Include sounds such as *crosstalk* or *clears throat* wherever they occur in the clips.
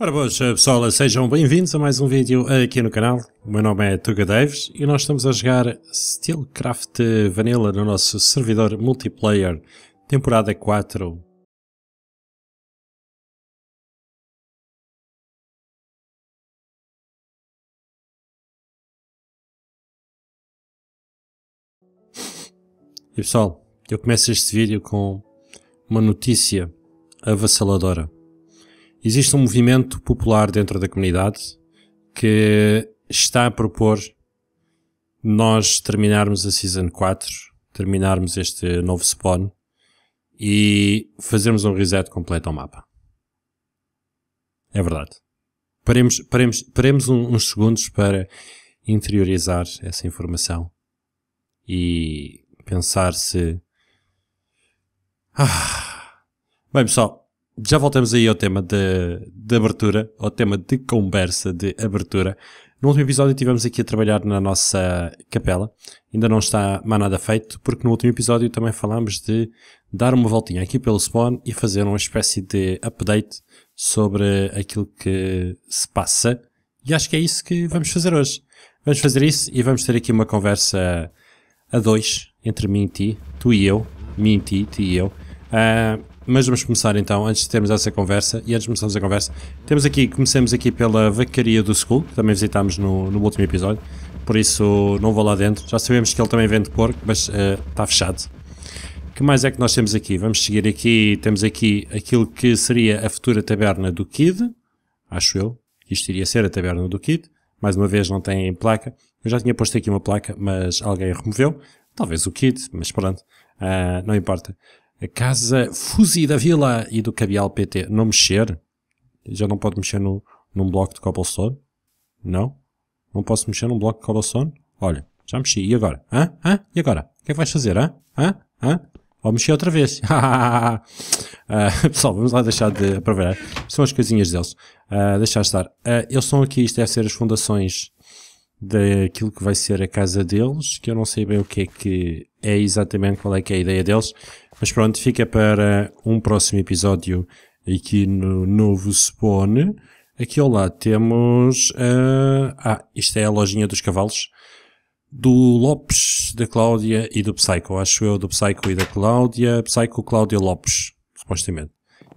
Ora boas eh, pessoal, sejam bem-vindos a mais um vídeo aqui no canal. O meu nome é Tuga Davis e nós estamos a jogar Steelcraft Vanilla no nosso servidor multiplayer, temporada 4. E pessoal, eu começo este vídeo com uma notícia avassaladora. Existe um movimento popular dentro da comunidade que está a propor nós terminarmos a Season 4, terminarmos este novo spawn e fazermos um reset completo ao mapa. É verdade. Paremos, paremos, paremos uns segundos para interiorizar essa informação e pensar se. Ah. Bem, pessoal, já voltamos aí ao tema de, de abertura, ao tema de conversa de abertura. No último episódio estivemos aqui a trabalhar na nossa capela. Ainda não está mais nada feito, porque no último episódio também falámos de dar uma voltinha aqui pelo Spawn e fazer uma espécie de update sobre aquilo que se passa. E acho que é isso que vamos fazer hoje. Vamos fazer isso e vamos ter aqui uma conversa a dois, entre mim e ti, tu e eu, mim e ti, ti e eu. Uh, mas vamos começar então, antes de termos essa conversa e antes de começarmos a conversa, temos aqui, começamos aqui pela vacaria do School, que também visitámos no, no último episódio, por isso não vou lá dentro. Já sabemos que ele também vende porco, mas uh, está fechado. que mais é que nós temos aqui? Vamos seguir aqui, temos aqui aquilo que seria a futura taberna do Kid, acho eu, isto iria ser a taberna do Kid, mais uma vez não tem placa, eu já tinha posto aqui uma placa, mas alguém a removeu, talvez o Kid, mas pronto, uh, não importa a Casa Fusi da Vila e do Cabial PT não mexer? Já não pode mexer no, num bloco de cobblestone? Não? Não posso mexer num bloco de cobblestone? Olha, já mexi. E agora? Hã? Hã? E agora? O que é que vais fazer? Hã? Hã? Hã? vou mexer outra vez? uh, *laughs* pessoal, vamos lá deixar de aproveitar. São as coisinhas deles. Uh, ah, deixar estar. Uh, eles são aqui, isto deve ser as fundações daquilo que vai ser a casa deles, que eu não sei bem o que é que é exatamente, qual é que é a ideia deles. Mas pronto, fica para um próximo episódio aqui no novo Spawn. Aqui ao lado temos a. Ah, isto é a lojinha dos cavalos. Do Lopes, da Cláudia e do Psycho. Acho eu, do Psycho e da Cláudia. Psycho, Cláudia Lopes, supostamente.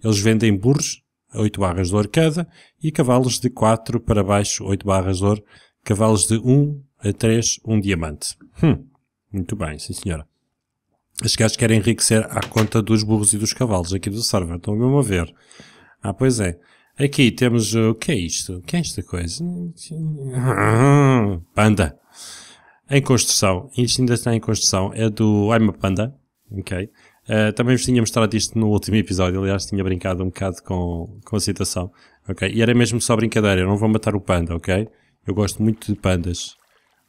Eles vendem burros, 8 barras de ouro cada, e cavalos de 4 para baixo, 8 barras de ouro. Cavalos de 1 a 3, 1 diamante. Hum, muito bem, sim senhora. Estes gajos querem enriquecer à conta dos burros e dos cavalos aqui do server. Estão mesmo a ver. Ah, pois é. Aqui temos... O que é isto? O que é esta coisa? *laughs* Panda. Em construção. Isto ainda está em construção. É do I'm a Panda. Ok. Uh, também vos tinha mostrado isto no último episódio. Aliás, tinha brincado um bocado com, com a citação. Ok. E era mesmo só brincadeira. Eu não vou matar o panda, ok? Eu gosto muito de pandas.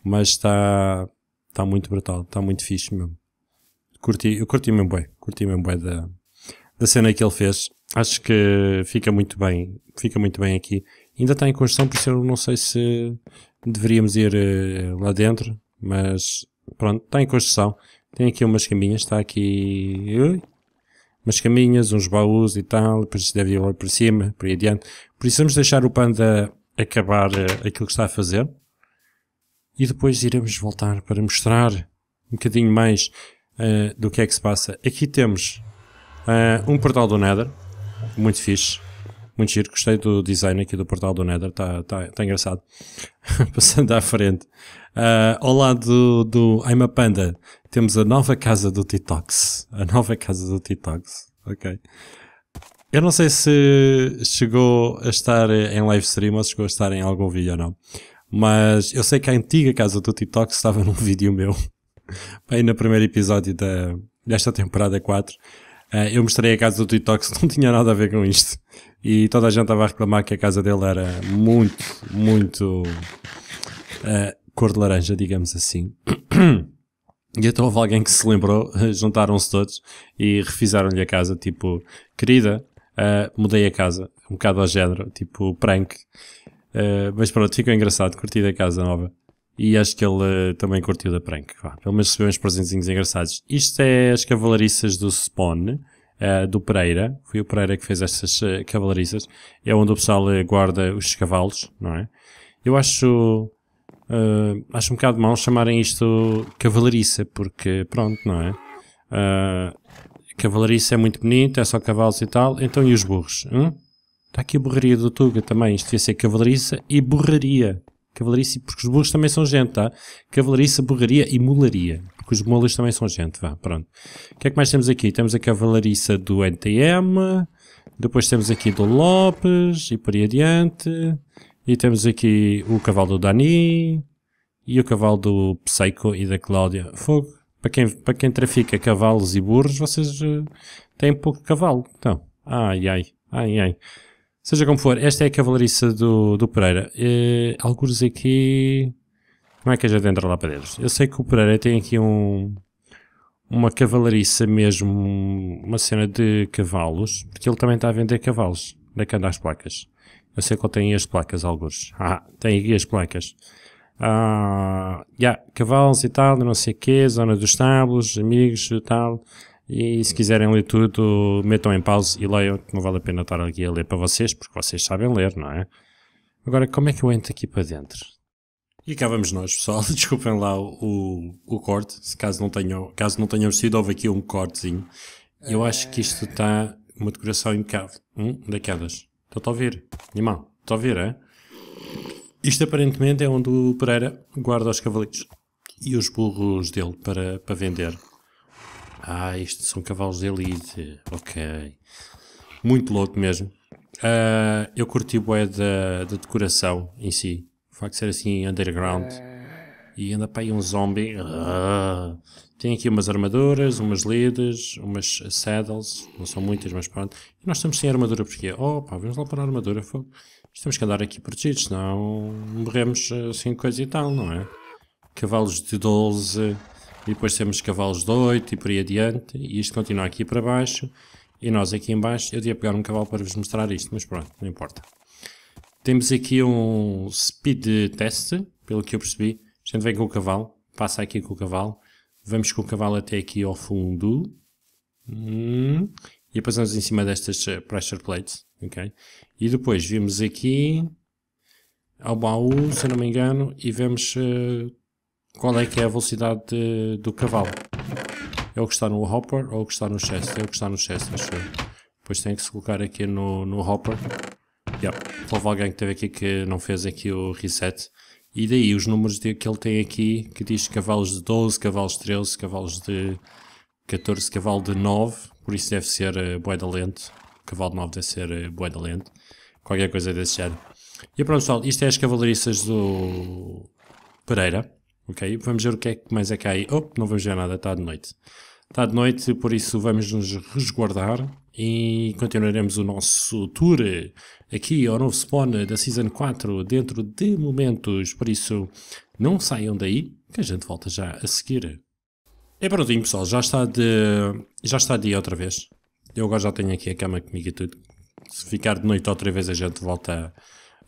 Mas está... Está muito brutal. Está muito fixe mesmo curti, eu curti mesmo bem, curti mesmo bem da, da cena que ele fez. Acho que fica muito bem, fica muito bem aqui. Ainda está em construção, por isso eu não sei se deveríamos ir eh, lá dentro, mas pronto, está em construção. Tem aqui umas caminhas, está aqui umas caminhas, uns baús e tal, depois se deve ir lá por cima, por aí adiante. Precisamos deixar o panda acabar eh, aquilo que está a fazer e depois iremos voltar para mostrar um bocadinho mais eh, do que é que se passa. Aqui temos uh, um portal do Nether, muito fixe, muito giro. Gostei do design aqui do portal do Nether, está tá, tá engraçado. *laughs* Passando à frente, uh, ao lado do, do I'm a Panda, temos a nova casa do Titox. A nova casa do Titox, ok. Eu não sei se chegou a estar em live stream ou se chegou a estar em algum vídeo ou não. Mas eu sei que a antiga casa do TikTok estava *laughs* num vídeo meu bem no primeiro episódio da, desta temporada 4, uh, eh, eu mostrei a casa do Titox, que *laughs* não tinha nada a ver com isto. E toda a gente estava a reclamar que a casa dele era muito, muito uh, cor de laranja, digamos assim. *clears throat* E então houve alguém que se lembrou, eh, juntaram-se todos e refizeram-lhe a casa, tipo, querida, uh, mudei a casa, um bocado ao género, tipo, prank. Uh, mas pronto, ficou engraçado, curti a casa nova. E acho que ele eh, também curtiu da prank. Pá. Pelo menos recebeu uns presentinhos engraçados. Isto é as cavalariças do Spawn, uh, do Pereira. Foi o Pereira que fez estas uh, eh, cavalariças. É onde o pessoal guarda os cavalos, não é? Eu acho. Uh, acho um bocado mal chamarem isto cavalariça, porque pronto, não é? Uh, cavalariça é muito bonito, é só cavalos e tal. Então e os burros? Hum? Está aqui a burraria do Tuga também. Isto devia ser cavalariça e burraria. Cavalariça, porque os burros também são gente, tá? Cavalariça, burraria e mularia. Porque os mulas também são gente, vá, pronto. O que é que mais temos aqui? Temos a cavalariça do NTM, depois temos aqui do Lopes e por aí adiante. E temos aqui o cavalo do Dani e o cavalo do Psycho e da Cláudia. Fogo. Para quem, para quem trafica cavalos e burros, vocês uh, têm pouco cavalo. Então, ai ai, ai ai. Seja como for, esta é a cavalariça do, do Pereira. Eh, alguns aqui. Como é que a gente entra lá para dentro? Eu sei que o Pereira tem aqui um. Uma cavalariça mesmo, uma cena de cavalos, porque ele também está a vender cavalos, Da que anda as placas? Eu sei que ele tem as placas, alguns. Ah, tem aqui as placas. Ah, yeah, cavalos e tal, não sei o quê, zona dos estábulos, amigos e tal. E se quiserem ler tudo, metam em pausa e leiam, que não vale a pena estar aqui a ler para vocês, porque vocês sabem ler, não é? Agora, como é que eu entro aqui para dentro? E cá vamos nós, pessoal. *laughs* Desculpem lá o, o corte, se caso não tenham, caso não tenham sido, houve aqui um cortezinho. Eu ah. acho que isto está uma decoração impecável. Hum, daquelas. É Estou-te a ouvir, animal. Estou a ouvir, é? Isto aparentemente é onde o Pereira guarda os cavalitos e os burros dele para, para vender. Ah, isto são cavalos de elite. Ok. Muito louco mesmo. Uh, eu curti o é da, da decoração em si. O facto de ser assim underground. E anda para aí um zombie. Uh, tem aqui umas armaduras, umas leads, umas saddles. Não são muitas, mas pronto. E nós estamos sem armadura porque. Oh, pá, vamos lá para a armadura. Fogo. Temos que andar aqui protegidos, senão morremos assim, coisa e tal, não é? Cavalos de 12 e depois temos cavalos de 8 e por aí adiante, e isto continua aqui para baixo, e nós aqui em baixo, eu devia pegar um cavalo para vos mostrar isto, mas pronto, não importa. Temos aqui um speed test, pelo que eu percebi, a gente vem com o cavalo, passa aqui com o cavalo, vamos com o cavalo até aqui ao fundo, hum, e passamos em cima destas eh, pressure plates, ok? E depois vimos aqui ao baú, se não me engano, e vemos uh, qual é que é a velocidade de, do cavalo. É o que está no hopper ou o que está no chest? É o que está no chest, acho eu. Depois tem que se colocar aqui no, no hopper. Yep. Houve alguém que teve aqui que não fez aqui o reset. E daí os números de, que ele tem aqui, que diz cavalos de 12, cavalos de 13, cavalos de 14, cavalo de 9. Por isso deve ser eh, boeda lento. Cavalo de 9 deve ser eh, boeda lento. Qualquer coisa desse género. E pronto pessoal, isto é as cavaleiriças do Pereira ok? Vamos ver o que é que mais é que há aí. Oh, não vamos ver nada, está de noite. Está de noite, por isso vamos nos resguardar e continuaremos o nosso tour aqui ao novo spawn da Season 4 dentro de momentos, por isso não saiam daí que a gente volta já a seguir. É prontinho pessoal, já está de já está dia outra vez. Eu agora já tenho aqui a cama comigo e tudo. Se ficar de noite outra vez a gente volta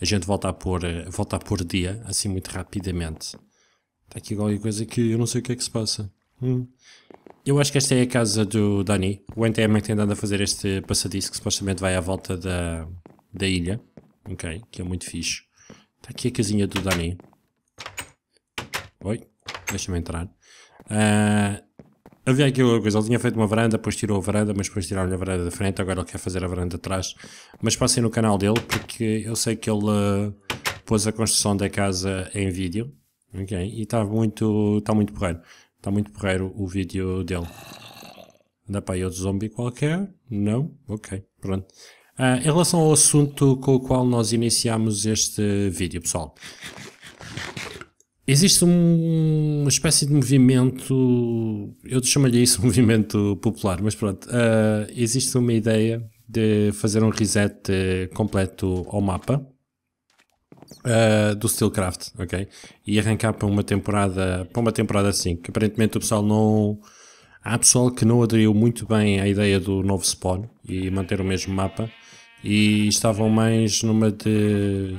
a gente volta a pôr, volta a pôr dia assim muito rapidamente. Está aqui alguma coisa que eu não sei o que é que se passa. Hum. Eu acho que esta é a casa do Dani. O NTM é tem andado a fazer este passadiço que supostamente vai à volta da, da ilha. Ok, que é muito fixe. Está aqui a casinha do Dani. Oi, deixa-me entrar. Uh, havia aqui alguma coisa, ele tinha feito uma varanda, depois tirou a varanda, mas depois tiraram-lhe a varanda da frente, agora ele quer fazer a varanda de trás. Mas passem no canal dele, porque eu sei que ele uh, pôs a construção da casa em vídeo. Ok, e está muito, está muito porreiro. Está muito porreiro o vídeo dele. Dá para ir outro zombie qualquer? Não? Ok, pronto. Ah, em relação ao assunto com o qual nós iniciamos este vídeo, pessoal. Existe um, uma espécie de movimento, eu chamaria isso um *laughs* movimento popular, mas pronto, uh, existe uma ideia de fazer um reset eh, completo ao mapa, Uh, do Steelcraft, ok? E arrancar para uma temporada, para uma temporada assim, que aparentemente o pessoal não há pessoal que não aderiu muito bem à ideia do novo spawn e manter o mesmo mapa e estavam mais numa de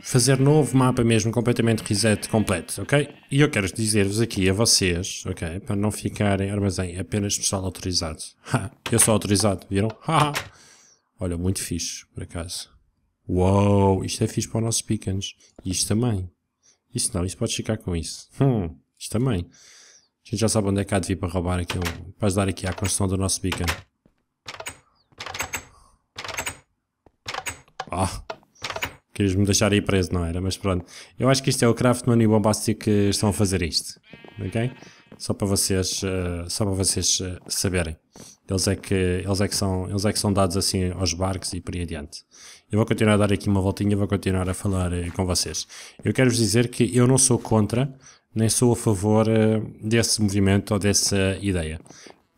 fazer novo mapa mesmo, completamente reset completo, ok? E eu quero dizer-vos aqui a vocês, ok? Para não ficarem armazém apenas pessoal autorizado. *laughs* Ha, eu sou autorizado, viram? Ha, ha. Olha, muito fixe, por acaso. Uou, isto é fixe para os nossos picans. Isto também. Isto não, isto pode ficar com isso. Hum, isto também. A gente já sabe onde é que há de vir para roubar aquilo. Para ajudar aqui à construção do nosso beacon. Ah! Querias me deixar aí preso, não era? Mas pronto. Eu acho que isto é o Craftman e o Bombastic que estão a fazer isto. Ok? Só para vocês, uh, só para vocês uh, saberem. Eles é que, eles é que, são, eles é que são dados assim aos barcos e por aí adiante. Eu vou continuar a dar aqui uma voltinha, vou continuar a falar eh, com vocês. Eu quero vos dizer que eu não sou contra, nem sou a favor eh, desse movimento ou dessa ideia.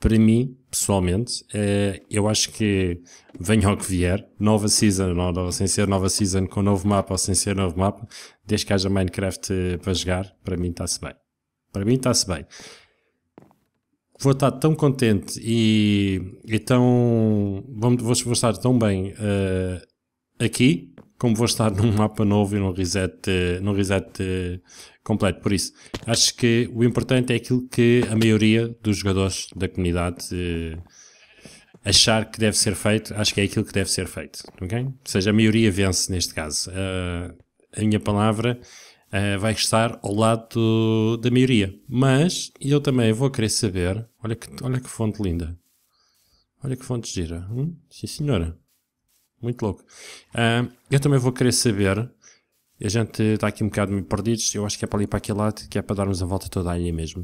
Para mim, pessoalmente, eh, eu acho que venha ao que vier, nova season nova, sem ser nova season, com novo mapa ou sem ser novo mapa, desde que haja Minecraft para jogar, para mim está-se bem. Para mim está-se bem vou estar tão contente e, e tão. Vou, vou, estar tão bem uh, aqui como vou estar *laughs* num mapa novo e num reset, eh, num reset eh, completo. Por isso, acho que o importante é aquilo que a maioria dos jogadores da comunidade achar que deve ser feito, acho que é aquilo que deve ser feito, ok? Ou seja, a maioria vence neste caso. a minha palavra uh, vai estar ao lado do, da maioria. Mas eu também vou querer saber. Olha que, olha que fonte linda. Olha que fonte gira. Hum? Sim, senhora. Muito louco. Uh, eu também vou querer saber. A gente está aqui um bocado meio perdidos. Eu acho que é para ali para aquele lado, que é para darmos a volta toda a ilha mesmo.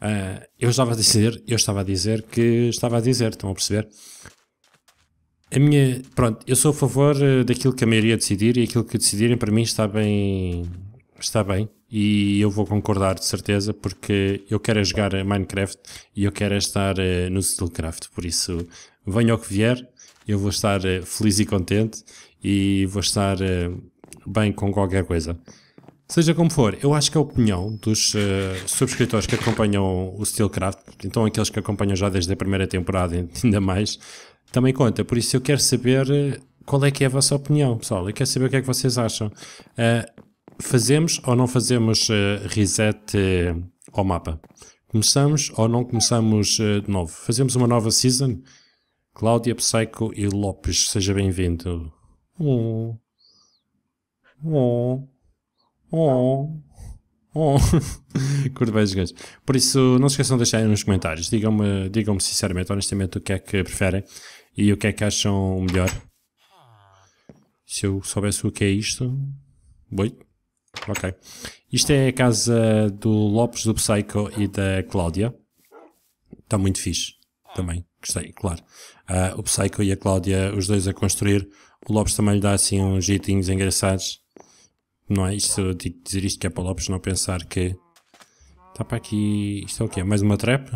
Uh, eu estava a dizer, eu estava a dizer que estava a dizer, estão a perceber? A minha, pronto, eu sou a favor eh, daquilo que a maioria decidir e aquilo que decidirem para mim está bem, Está bem, e eu vou concordar de certeza, porque eu quero é jogar Minecraft e eu quero é estar uh, no Steelcraft, por isso venha o que vier, eu vou estar uh, feliz e contente e vou estar uh, bem com qualquer coisa. Seja como for, eu acho que é a opinião dos uh, subscritores que acompanham o Steelcraft, então aqueles que acompanham já desde a primeira temporada, *laughs* ainda mais, também conta. Por isso eu quero saber qual é que é a vossa opinião, pessoal. Eu quero saber o que é que vocês acham. Uh, fazemos ou não fazemos uh, reset uh, ao mapa? Começamos ou não começamos uh, de novo? Fazemos uma nova season? Cláudia, Psycho e Lopes, seja bem-vindo. Oh. Oh. Oh. Oh. *laughs* Curto bem os Por isso, não se esqueçam de deixar aí nos comentários. Digam-me digam, digam -me sinceramente, honestamente, o que é que preferem e o que é que acham melhor. Se eu soubesse o que é isto... Boi. Ok. Isto é a casa do Lopes, do Psycho e da Cláudia. Está muito fixe. Também. Gostei, claro. Uh, o Psycho e a Cláudia, os dois a construir. O Lopes também lhe dá assim uns jeitinhos engraçados. Não é isto? Eu digo, dizer isto que é para o Lopes não pensar que. Está para aqui. Isto é o quê? Mais uma trap?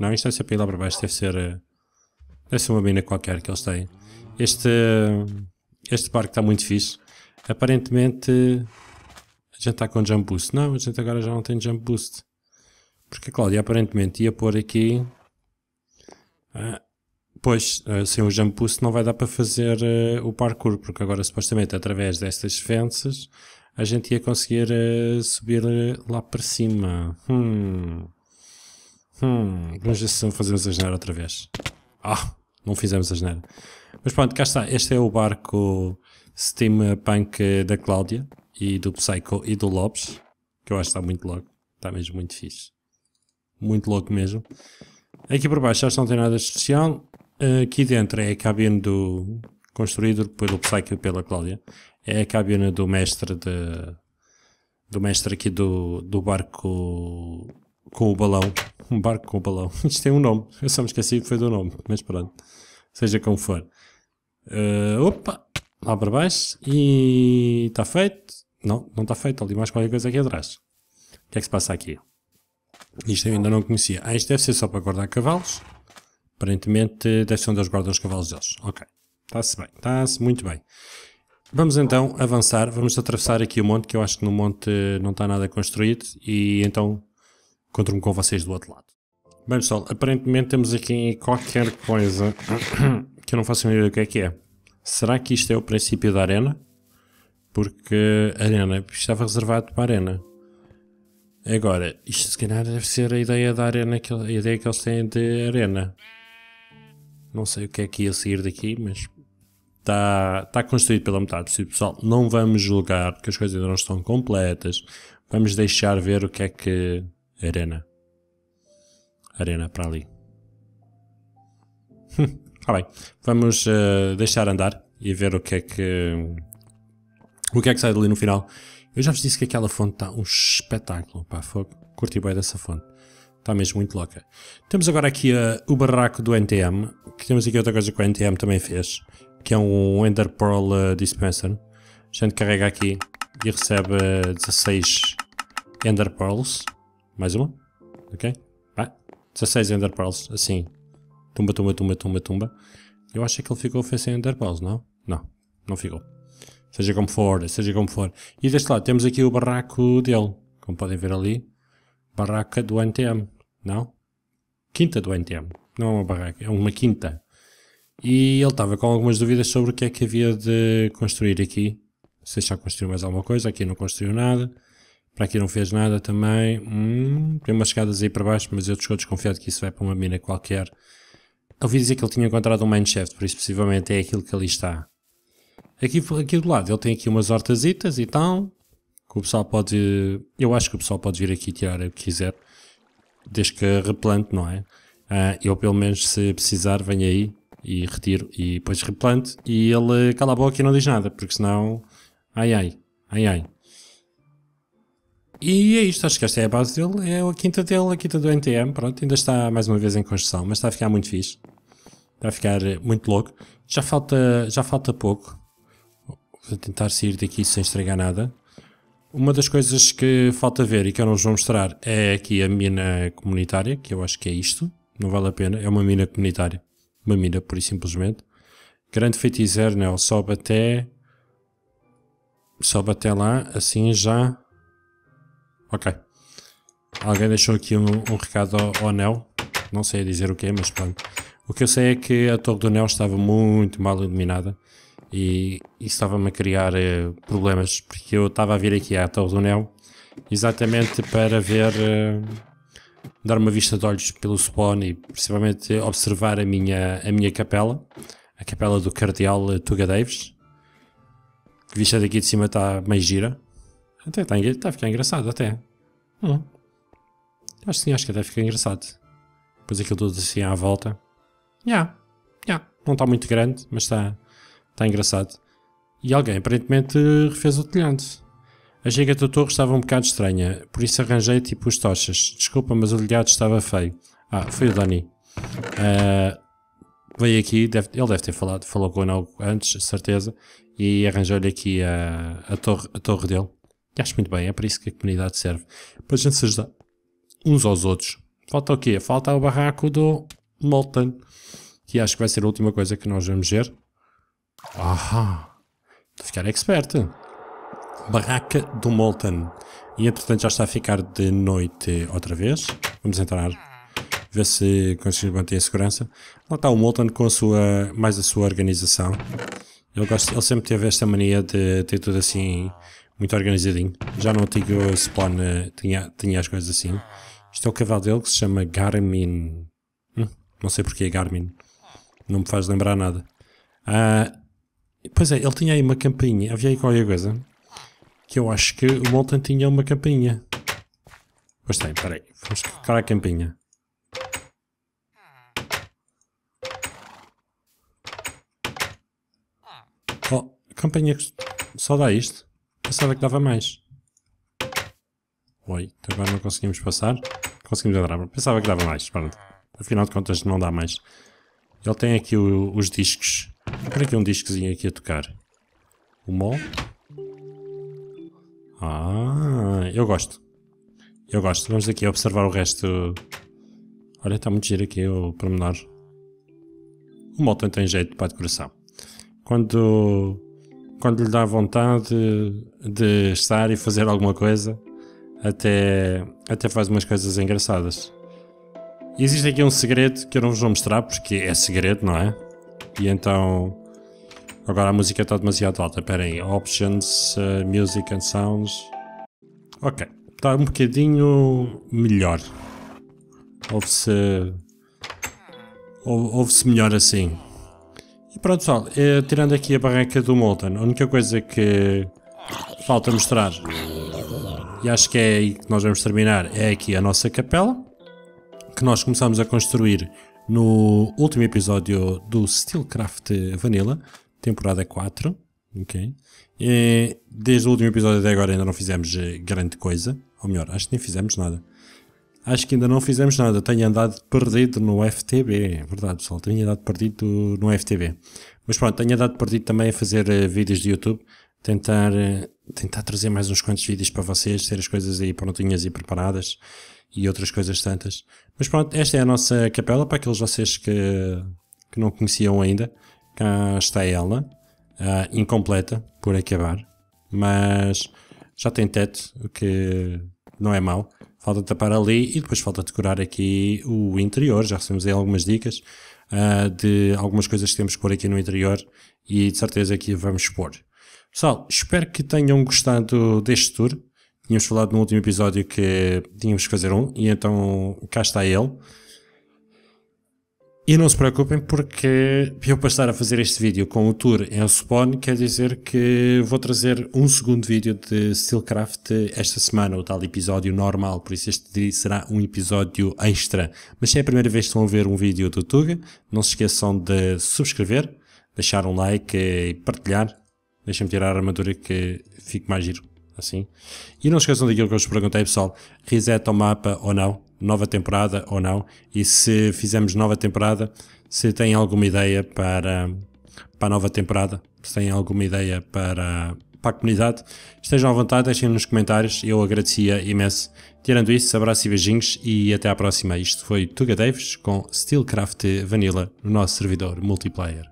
Não, isto deve ser para ir lá para baixo. Deve ser. Ah, deve ser uma mina qualquer que eles têm. Este. Este parque está muito fixe. Aparentemente a gente está com jump boost. Não, a gente agora já não tem jump boost. Porque a Cláudia aparentemente ia pôr aqui. Ah, pois, ah, sem o jump boost não vai dar para fazer uh, o parkour, porque agora supostamente através destas fences a gente ia conseguir uh, subir uh, lá para cima. Hum. Hum. Vamos ver se não fazemos a janela outra vez. Ah, não fizemos a janela. Mas pronto, cá está. Este é o barco steampunk da Cláudia e do Psycho e do Lopes, que eu acho que está muito louco, está mesmo muito fixe. Muito louco mesmo. Aqui por baixo já não tem nada especial. Aqui dentro é a cabine do. construído pelo Psycho e pela Cláudia. É a cabine do mestre de. do mestre aqui do, do barco com o balão. Um barco com o balão. *laughs* Isto tem um nome. Eu só me esqueci que foi do nome, mas pronto. Seja como for. Uh, opa! Lá para baixo. E está feito. Não, não está feito, ali mais qualquer coisa aqui atrás. O que é que se passa aqui? Isto eu ainda não conhecia. Ah, isto deve ser só para guardar cavalos. Aparentemente deve ser onde eles guardam os cavalos deles. Ok, está-se bem, está-se muito bem. Vamos então avançar, vamos atravessar aqui o monte, que eu acho que no monte não está nada construído, e então encontro-me com vocês do outro lado. Bem pessoal, aparentemente temos aqui qualquer coisa *coughs* que eu não faço ideia do que é que é. Será que isto é o princípio da arena? Porque arena, estava reservado para a arena. Agora, isto se calhar deve ser a ideia da arena, que, a ideia que eles têm de arena. Não sei o que é que ia sair daqui, mas está tá construído pela metade. pessoal, não vamos julgar, porque as coisas ainda não estão completas. Vamos deixar ver o que é que... Arena. Arena para ali. Está *laughs* ah, bem. Vamos uh, deixar andar e ver o que é que... O que é que sai dali no final? Eu já vos disse que aquela fonte está um espetáculo, pá, fogo. Curti bem dessa fonte. Está mesmo muito louca. Temos agora aqui uh, o barraco do NTM, que temos aqui outra coisa que o NTM também fez, que é um Ender Pearl uh, Dispenser. A gente carrega aqui e recebe uh, 16 Ender Pearls. Mais uma. Ok? Vai. 16 Ender Pearls, assim. Tumba, tumba, tumba, tumba, tumba. Eu acho que ele ficou feito sem Ender Pearls, não? Não, não ficou seja como for, seja como for. E deste lado temos aqui o barraco dele, como podem ver ali, barraca do NTM, não? Quinta do NTM, não é uma barraca, é uma quinta. E ele estava com algumas dúvidas sobre o que é que havia de construir aqui. Se já construiu mais alguma coisa, aqui não construiu nada. Para aqui não fez nada também. Hum, tem umas escadas aí para baixo, mas eu estou desconfiado que isso vai para uma mina qualquer. Ouvi dizer que ele tinha encontrado um mineshaft, por isso possivelmente é aquilo que ali está. Aqui, aqui do lado, ele tem aqui umas hortazitas e tal, que o pessoal pode, eu acho que o pessoal pode vir aqui tirar o que quiser, desde que replante, não é? Uh, eu pelo menos se precisar venho aí e retiro e depois replante e ele cala a boca e não diz nada, porque senão, ai ai, ai ai. E é isto, acho que esta é a base dele, é a quinta dele, a quinta do NTM, pronto, ainda está mais uma vez em construção, mas está a ficar muito fixe, está a ficar muito louco, já falta, já falta pouco, a tentar sair daqui sem estragar nada. Uma das coisas que falta ver e que eu não vos vou mostrar é aqui a mina comunitária, que eu acho que é isto. Não vale a pena, é uma mina comunitária. Uma mina, por e simplesmente. Grande feiticeiro, não, né? sobe até... Sobe até lá, assim já... Ok. Alguém deixou aqui um, um recado ao, ao Nel. Não sei dizer o que é, mas pronto. O que eu sei é que a Torre do Nel estava muito mal iluminada e estava-me a criar uh, problemas, porque eu estava a vir aqui à Torre do Nel exatamente para ver, uh, dar uma vista de olhos pelo spawn e principalmente observar a minha, a minha capela, a capela do Cardeal eh, Tuga Davis. Que vista daqui de cima está meio gira. Até está, está a ficar engraçado, até. Hum. Acho que sim, acho que até fica engraçado. Depois aquilo tudo assim à volta. Já, yeah. já. Yeah. Não está muito grande, mas está Está engraçado. E alguém aparentemente refez o telhado. A giga da torre estava um bocado estranha, por isso arranjei tipo as tochas. Desculpa, mas o telhado estava feio. Ah, foi o Dani. Uh, veio aqui, deve, ele deve ter falado, falou com o antes, certeza, e arranjou-lhe aqui a, a, torre, a torre dele. E acho muito bem, é para isso que a comunidade serve. Para a gente se ajudar uns aos outros. Falta o quê? Falta o barraco do Molten, que acho que vai ser a última coisa que nós vamos ver. Ah, Estou a ficar é experto. Barraca do Molten. E entretanto já está a ficar de noite outra vez. Vamos entrar, ver se conseguimos manter a segurança. Lá está o Molten com a sua, mais a sua organização. Ele, gosta, ele sempre teve esta mania de ter tudo assim, muito organizadinho. Já no antigo Spawn eh, tinha, tinha as coisas assim. Isto é o cavalo dele que se chama Garmin. Hum, não sei porque é Garmin. Não me faz lembrar nada. Ah, Pois é, ele tinha aí uma campainha. Havia aí qualquer coisa. Que eu acho que o Molten tinha uma campainha. Pois tem, peraí. Vamos clicar a campainha. Oh, campainha só dá isto? Pensava que dava mais. Oi, agora não conseguimos passar. Conseguimos entrar. Pensava que dava mais. Pronto. Afinal de contas não dá mais. Ele tem aqui o, os discos Comprei aqui é é um discozinho aqui a tocar. O mol. Ah, eu gosto. Eu gosto. Vamos aqui observar o resto. Olha, está muito giro aqui o pormenor. O mol tem jeito para a decoração. Quando, quando lhe dá vontade de estar e fazer alguma coisa, até, até faz umas coisas engraçadas. Existe aqui um segredo que eu não vos vou mostrar porque é segredo, não é? E então Agora a música está demasiado alta, Esperem, Options, uh, Music and Sounds. Ok, está um bocadinho melhor. Ouve-se... Ouve-se melhor assim. E pronto pessoal, uh, tirando aqui a barranca do Molten, a única coisa que falta mostrar, e acho que é aí que nós vamos terminar, é aqui a nossa capela, que nós começamos a construir no último episódio do Steelcraft Vanilla temporada 4. Ok. E desde o último episódio até agora ainda não fizemos eh, grande coisa. Ou melhor, acho que nem fizemos nada. Acho que ainda não fizemos nada. Tenho andado perdido no FTB. É verdade, pessoal. Tenho andado perdido no FTB. Mas pronto, tenho andado perdido também a fazer eh, vídeos de YouTube. Tentar, eh, tentar trazer mais uns quantos vídeos para vocês. Ter as coisas aí prontinhas e preparadas. E outras coisas tantas. Mas pronto, esta é a nossa capela. Para aqueles de vocês que, que não conheciam ainda cá está ela, uh, incompleta, por acabar, mas já tem teto, o que não é mau. Falta tapar ali e depois falta decorar aqui o interior. Já recebemos aí algumas dicas uh, de algumas coisas que temos que pôr aqui no interior e de certeza que vamos pôr. Pessoal, espero que tenham gostado deste tour. Tínhamos falado no último episódio que tínhamos que fazer um e então cá está ele. E não se preocupem porque eu para estar a fazer este vídeo com o tour em Osbon quer dizer que vou trazer um segundo vídeo de Steelcraft esta semana, o tal episódio normal, por isso este será um episódio extra. Mas se é a primeira vez que estão a ver um vídeo do Tuga, não se esqueçam de subscrever, deixar um like e partilhar. Deixem-me tirar a armadura que fique mais giro, assim. E não se esqueçam daquilo que eu vos perguntei pessoal, reset ao mapa ou não? nova temporada ou não. E se fizermos nova temporada, se tem alguma ideia para, para a nova temporada, se tem alguma ideia para, para a comunidade, estejam à vontade, deixem nos comentários. Eu agradecia imenso. Tirando isso, abraço e beijinhos e até à próxima. Isto foi Tuga Davis com Steelcraft Vanilla no nosso servidor multiplayer.